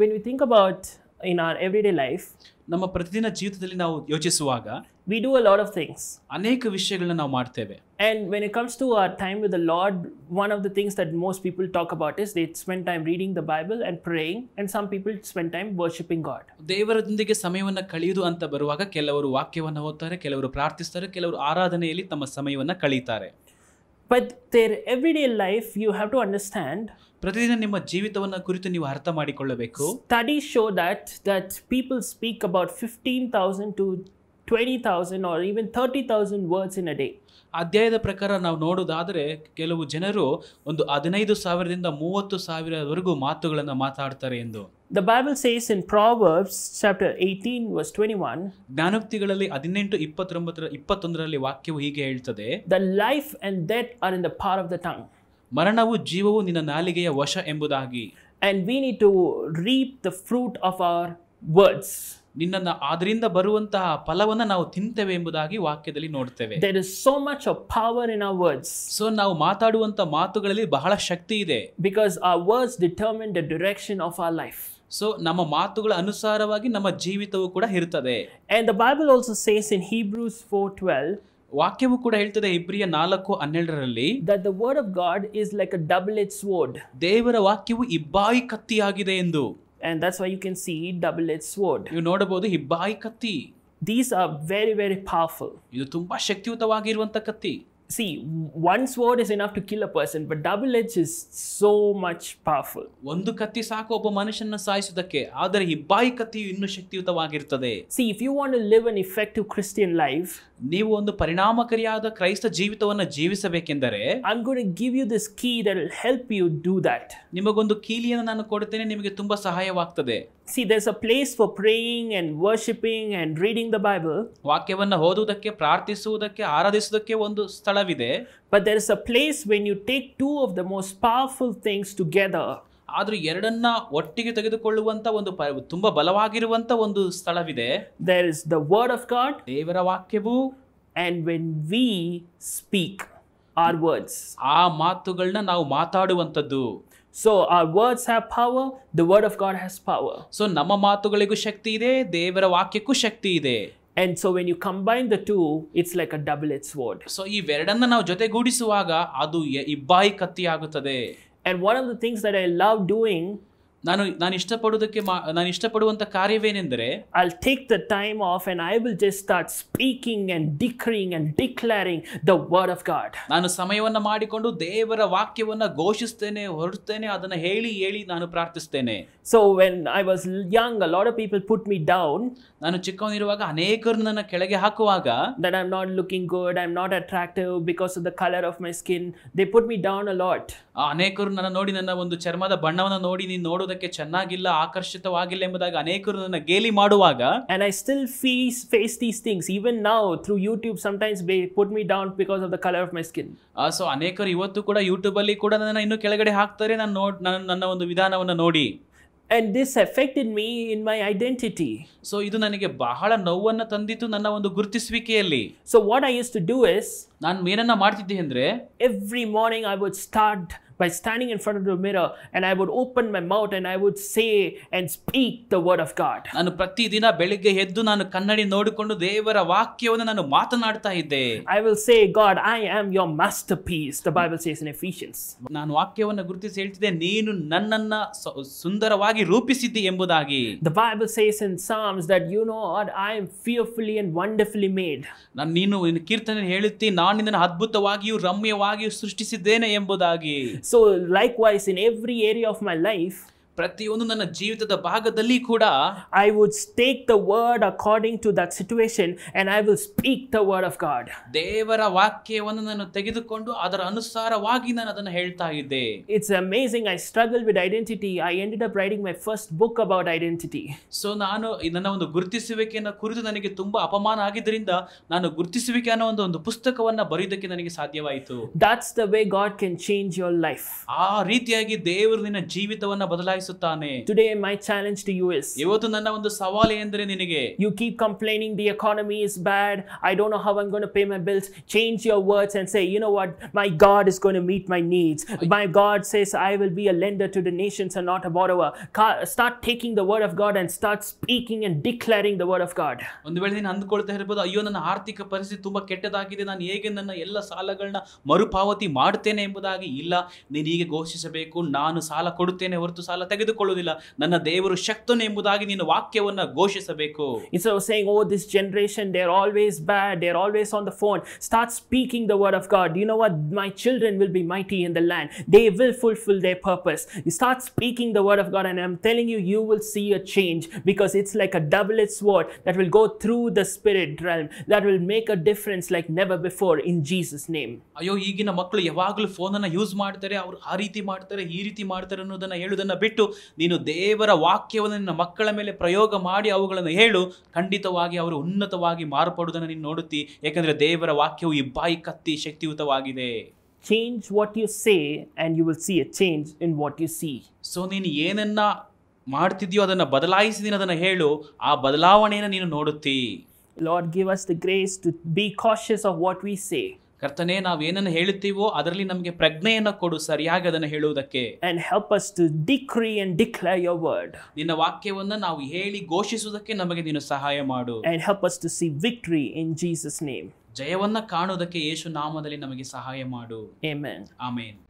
When we think about in our everyday life ನಮ್ಮ ಪ್ರತಿದಿನ ಜೀವಿತದಲ್ಲಿ ನಾವು ಯೋಚಿಸುವಾಗ we do a lot of things ಅನೇಕ ವಿಷಯಗಳನ್ನ ನಾವು ಮಾಡ್ತೇವೆ and when it comes to our time with a Lord one of the things that most people talk about is they spend time reading the Bible and praying and some people spend time worshipping God ದೇವರೊಂದಿಗೆ ಸಮಯವನ್ನು ಕಳೆಯುವುದು ಅಂತ ಬರುವಾಗ ಕೆಲವರು ವಾಕ್ಯವನ್ನು ಓದ್ತಾರೆ ಕೆಲವರು ಪ್ರಾರ್ಥಿಸ್ತಾರೆ ಕೆಲವರು ಆರಾಧನೆಯಲ್ಲಿ ತಮ್ಮ ಸಮಯವನ್ನು ಕಳೀತಾರೆ but their everyday life you have to understand ಪ್ರತಿದಿನ ನಿಮ್ಮ ಜೀವಿತವನ್ನು ಕುರಿತು ನೀವು ಅರ್ಥ ಮಾಡಿಕೊಳ್ಳಬೇಕು study show that that people speak about fifteen thousand to twenty thousand or even thirty thousand words in a day ಅಧ್ಯಾಯದ ಪ್ರಕಾರ ನಾವು ನೋಡೋದಾದರೆ ಕೆಲವು ಜನರು ಒಂದು ಹದಿನೈದು ಸಾವಿರದಿಂದ ಮೂವತ್ತು ಸಾವಿರದವರೆಗೂ ಮಾತುಗಳನ್ನು ಮಾತಾಡ್ತಾರೆ ಎಂದು the Bible says says in chapter eighteen verse twenty one ಜ್ಞಾನೋಕ್ತಿಗಳಲ್ಲಿ ಹದಿನೆಂಟು ಇಪ್ಪತ್ತೊಂಬತ್ತರ ಇಪ್ಪತ್ತೊಂದರಲ್ಲಿ ವಾಕ್ಯವು ಹೀಗೆ ಹೇಳ್ತದೆ the life and death are in the power of the tongue ಮರಣವು ಜೀವವು ನಿನ್ನ ನಾಲಿಗೆಯ ವಶ ಎಂಬುದಾಗಿ and we need to reap the fruit of our words ನಿನ್ನನ್ನು ಆದ್ರಿಂದ ಬರುವಂತಹ ಫಲವನ್ನು ನಾವು ತಿಂತೇವೆ ಎಂಬುದಾಗಿ ವಾಕ್ಯದಲ್ಲಿ ನೋಡ್ತೇವೆ there is so much of power in our words so ನಾವು ಮಾತಾಡುವಂಥ ಮಾತುಗಳಲ್ಲಿ ಬಹಳ ಶಕ್ತಿ ಇದೆ because our words determine the direction of our life so ನಮ್ಮ ಮಾತುಗಳ ಅನುಸಾರವಾಗಿ ನಮ್ಮ ಜೀವಿತವು ಕೂಡ ಇರ್ತದೆ and the Bible also says in Hebrews four twelve ವಾಕ್ಯವು ಕೂಡ ಹೇಳ್ತದೆ ಇಬ್ರಿಯ ನಾಲ್ಕು ಹನ್ನೆರಡರಲ್ಲಿ that the word of God is like a double edged sword ದೇವರ ವಾಕ್ಯವು ಇಬ್ಬಾಯಿ ಕತ್ತಿಯಾಗಿದೆ ಎಂದು and that's why you can see double edged sword ನೀವು ನೋಡಬಹುದು ಇಬ್ಬಾಯಿ ಕತ್ತಿ these are very very powerful ಇದು ತುಂಬಾ ಶಕ್ತಿಯುತವಾಗಿರುವಂತ ಕತ್ತಿ see, one sword is enough to kill a person, but double edge is so much powerful. ಒಂದು ಕತ್ತಿ ಸಾಕು ಒಬ್ಬ ಮನುಷ್ಯನ ಸಾಯಿಸುವುದಕ್ಕೆ ಆದರೆ ಈ ಬಾಯಿ ಕತ್ತಿಯು ಇನ್ನೂ ಶಕ್ತಿಯುತವಾಗಿರುತ್ತದೆ. See, if you want to live an effective Christian life, ನೀವು ಒಂದು ಪರಿಣಾಮಕಾರಿಯಾದ ಕ್ರೈಸ್ತ ಜೀವಿತವನ್ನು ಜೀವಿಸಬೇಕೆಂದರೆ I could give you this key help you do that ನಿಮಗೊಂದು ಕೀಲಿಯನ್ನು ನಾನು ಕೊಡುತ್ತೇನೆ ನಿಮಗೆ ತುಂಬಾ ಸಹಾಯವಾಗ್ತದೆ see there's a place for praying and worshipping and reading the Bible ವಾಕ್ಯವನ್ನು ಓದುವುದಕ್ಕೆ ಪ್ರಾರ್ಥಿಸುವುದಕ್ಕೆ ಆರಾಧಿಸುವುದಕ್ಕೆ ಒಂದು ಸ್ಥಳವಿದೆ but there is a place when you take two of the most powerful things together ಆದರೂ ಎರಡನ್ನ ಒಟ್ಟಿಗೆ ತೆಗೆದುಕೊಳ್ಳುವಂತ ಒಂದು ತುಂಬಾ ಬಲವಾಗಿರುವಂತ ಒಂದು ಸ್ಥಳವಿದೆ there is the word of God ದೇವರ ವಾಕ್ಯವು and when we speak our words ಆ ಮಾತುಗಳನ್ನ ನಾವು ಮಾತಾಡುವಂಥದ್ದು so our words have power the word of God has power so ನಮ್ಮ ಮಾತುಗಳಿಗೂ ಶಕ್ತಿ ಇದೆ ದೇವರ ವಾಕ್ಯಕ್ಕೂ ಶಕ್ತಿ ಇದೆ and so when you combine the two it's like a double edged sword so ಇವೆರಡನ್ನ ನಾವು ಜೊತೆಗೂಡಿಸುವಾಗ ಅದು ಇಬ್ಬಾಯಿ ಕತ್ತಿ ಆಗುತ್ತದೆ And one of the things that I love doing ನಾನು ನಾನು ಇಷ್ಟಪಡೋದಕ್ಕೆ ನಾನು ಇಷ್ಟಪಡುವಂತ ಕಾರ್ಯವೇನೆಂದರೆ I take the time off and I will just start speaking and decreeing and declaring the word of God ನಾನು ಸಮಯವನ್ನು ಮಾಡಿಕೊಂಡು ದೇವರ ವಾಕ್ಯವನ್ನು ಘೋಷಿಸ್ತೇನೆ ಹೊರಡ್ತೇನೆ ಅದನ್ನು ಹೇಳಿ ಹೇಳಿ ನಾನು ಪ್ರಾರ್ಥಿಸ್ತೇನೆ so when I was young lot of people put me down ನಾನು ಚಿಕ್ಕವನಿರುವಾಗ ಅನೇಕರು ನನ್ನ ಕೆಳಗೆ ಹಾಕುವಾಗ that I am not looking good I am not attractive because of the colour of my skin they put me down a lot ಅನೇಕರು ನನ್ನ ನೋಡಿ ನನ್ನ ಒಂದು ಚರ್ಮದ ಬಣ್ಣವನ್ನು ನೋಡಿ ನೀನು ನೋಡೋದು ನೋಡೋದಕ್ಕೆ ಚೆನ್ನಾಗಿಲ್ಲ ಆಕರ್ಷಿತವಾಗಿಲ್ಲ ಎಂಬುದಾಗಿ ಅನೇಕರು ನನ್ನ ಗೇಲಿ ಮಾಡುವಾಗ ಅಂಡ್ ಐ ಸ್ಟಿಲ್ ಫೀಸ್ face these things even now through YouTube sometimes put me down because of the colour of my skin so ಅನೇಕರು ಇವತ್ತು ಕೂಡ ಯೂಟ್ಯೂಬಲ್ಲಿ ಕೂಡ ನನ್ನ ಇನ್ನೂ ಕೆಳಗಡೆ ಹಾಕ್ತಾರೆ ನಾನು ನೋಡ್ ನನ್ನ ಒಂದು ವಿಧಾನವನ್ನು ನೋಡಿ and this in me in my identity so ಇದು ನನಗೆ ಬಹಳ ನೋವನ್ನು ತಂದಿತು ನನ್ನ ಒಂದು ಗುರುತಿಸುವಿಕೆಯಲ್ಲಿ so what I use to do is ನಾನು ಏನನ್ನ ಮಾಡ್ತಿದ್ದೆ ಅಂದರೆ every morning I would start by standing in front of the mirror and I would open my mouth and I would say and speak the word of ನಾನು ಪ್ರತಿದಿನ ಬೆಳಿಗ್ಗೆ ಎದ್ದು ನಾನು ಕನ್ನಡಿ ನೋಡಿಕೊಂಡು ದೇವರ ವಾಕ್ಯವನ್ನು ನಾನು ಮಾತನಾಡ್ತಾ ಇದ್ದೆ I will say God I am your masterpiece the Bible says in Ephesians ನಾನು ವಾಕ್ಯವನ್ನು ಗುರುತಿಸಿ ಹೇಳ್ತಿದ್ದೆ ನೀನು ನನ್ನನ್ನ ಸುಂದರವಾಗಿ ರೂಪಿಸಿದ್ದಿ ಎಂಬುದಾಗಿ the Bible says in Psalms that you know I am fearfully and wonderfully made ನಾನು ನೀನು ಕೀರ್ತನೆ ಹೇಳುತ್ತಿ ನಾನು ನಾನು ಅದ್ಭುತವಾಗಿಯೂ ರಮ್ಯವಾಗಿಯೂ ಸೃಷ್ಟಿಸಿದ್ದೇನೆ ಎಂಬುದಾಗಿ so likewise in every area of my life ಪ್ರತಿಯೊಂದು ನನ್ನ ಜೀವಿತದ ಭಾಗದಲ್ಲಿ ಕೂಡ I would stake the word according to that situation and I will speak the word of God ದೇವರ ವಾಕ್ಯವನ್ನು ನಾನು ತೆಗೆದುಕೊಂಡು ಅದರ ಅನುಸಾರವಾಗಿ ನಾನು ಅದನ್ನು ಹೇಳ್ತಾ ಇದ್ದೆ it's amazing I struggle with identity I ended up writing my first book about identity so ನಾನು ನನ್ನ ಒಂದು ಗುರುತಿಸುವಿಕೆಯನ್ನು ಕುರಿತು ನನಗೆ ತುಂಬಾ ಅಪಮಾನ ಆಗಿದ್ದರಿಂದ ನಾನು ಗುರುತಿಸುವಿಕೆ ಅನ್ನೋ ಒಂದು ಒಂದು ಪುಸ್ತಕವನ್ನು ಬರೆಯೋದಕ್ಕೆ ನನಗೆ ಸಾಧ್ಯವಾಯಿತು that's the way God can change your life ಆ ರೀತಿಯಾಗಿ ದೇವರು ನಿನ್ನ ಜೀವಿತವನ್ನು ಬದಲಾಯಿಸ ತಾನೆ today my challenge to you is ಇವತ್ತು ನನ್ನ ಒಂದು ಸವಾಲು ಏನಂದ್ರೆ ನಿನಗೆ you keep complaining the economy is bad I don't know how I am gonna pay my bills change your words and say you know what my God is gonna meet my needs my God says I will be a lender to the nations and not a borrower start taking the word of God and start speaking and declaring the word of God ಒಂದು ವೇಳೆ ನೀನು ಇರಬಹುದು ಅಯ್ಯೋ ನನ್ನ ಆರ್ಥಿಕ ಪರಿಸ್ಥಿತಿ ತುಂಬಾ ಕೆಟ್ಟದಾಗಿದೆ ನಾನು ಹೇಗೆ ನನ್ನ ಎಲ್ಲ ಸಾಲಗಳನ್ನ ಮರುಪಾವತಿ ಮಾಡುತ್ತೇನೆ ಎಂಬುದಾಗಿ ಇಲ್ಲ ನೀನು ಹೀಗೆ ಘೋಷಿಸಬೇಕು ನಾನು ಸಾಲ ಕೊಡುತ್ತೇನೆ ಹೊರತು ಸಾಲ ತೆಗೆದುಕೊಳ್ಳುವುದಿಲ್ಲ ನನ್ನ ದೇವರು ಶಕ್ತನು ಎಂಬುದಾಗಿ ನೀನು ವಾಕ್ಯವನ್ನು ಘೋಷಿಸಬೇಕು Instead of saying, oh, this generation, they're always bad, they're always on the phone, start speaking the word of God. You know what? My children will be mighty in the land. They will fulfill their purpose. You start speaking the word of God, and I'm telling you, you will see a change because it's like a double sword that will go through the spirit that will make a difference like never before in Jesus' ಅಯ್ಯೋ ಈಗಿನ ಮಕ್ಕಳು ಯಾವಾಗಲೂ ಫೋನನ್ನು use ಮಾಡ್ತಾರೆ ಅವ್ರು ಆ ರೀತಿ ಮಾಡ್ತಾರೆ ಈ ರೀತಿ ಮಾಡ್ತಾರೆ ಅನ್ನೋದನ್ನ ಹೇಳೋದನ್ನ ಬಿಟ್ಟು ನೀನು ದೇವರ ವಾಕ್ಯವನ್ನು ನಿನ್ನ ಮಕ್ಕಳ ಮೇಲೆ ಪ್ರಯೋಗ ಮಾಡಿ ಅವುಗಳನ್ನು ಹೇಳು ಖಂಡಿತವಾಗಿ ಅವರು ಉನ್ನತವಾಗಿ ಮಾರ್ಪಡುವುದನ್ನು ನೀನು ನೋಡುತ್ತಿ ಏಕೆಂದರೆ ದೇವರ ವಾಕ್ಯವು ಇಬ್ಬಾಯಿ ಕತ್ತಿ ಶಕ್ತಿಯುತವಾಗಿದೆ change what you say and you will see a change in what you see so ನೀನು ಏನನ್ನ ಮಾಡ್ತಿದ್ಯೋ ಅದನ್ನು ಬದಲಾಯಿಸಿ ಅದನ್ನು ಹೇಳು ಆ ಬದಲಾವಣೆಯನ್ನು ನೀನು ನೋಡುತ್ತಿ Lord give us the grace to be cautious of what we say ಕರ್ತನೆ ನಾವೇನನ್ನು ಹೇಳುತ್ತೀವೋ ಅದರಲ್ಲಿ ನಮಗೆ ಪ್ರಜ್ಞೆಯನ್ನು ಕೊಡು ಸರಿಯಾಗಿ ಅದನ್ನು ಹೇಳುವುದಕ್ಕೆ and help us to decree and declare your word ನಿನ್ನ ವಾಕ್ಯವನ್ನು ನಾವು ಹೇಳಿ ಘೋಷಿಸುವುದಕ್ಕೆ ನಮಗೆ ನೀನು ಸಹಾಯ ಮಾಡು and help us to see victory in Jesus name ಜಯವನ್ನ ಕಾಣುವುದಕ್ಕೆ ಯೇಸು ನಾಮದಲ್ಲಿ ನಮಗೆ ಸಹಾಯ ಮಾಡು ಆಮೆನ್ ಆಮೆನ್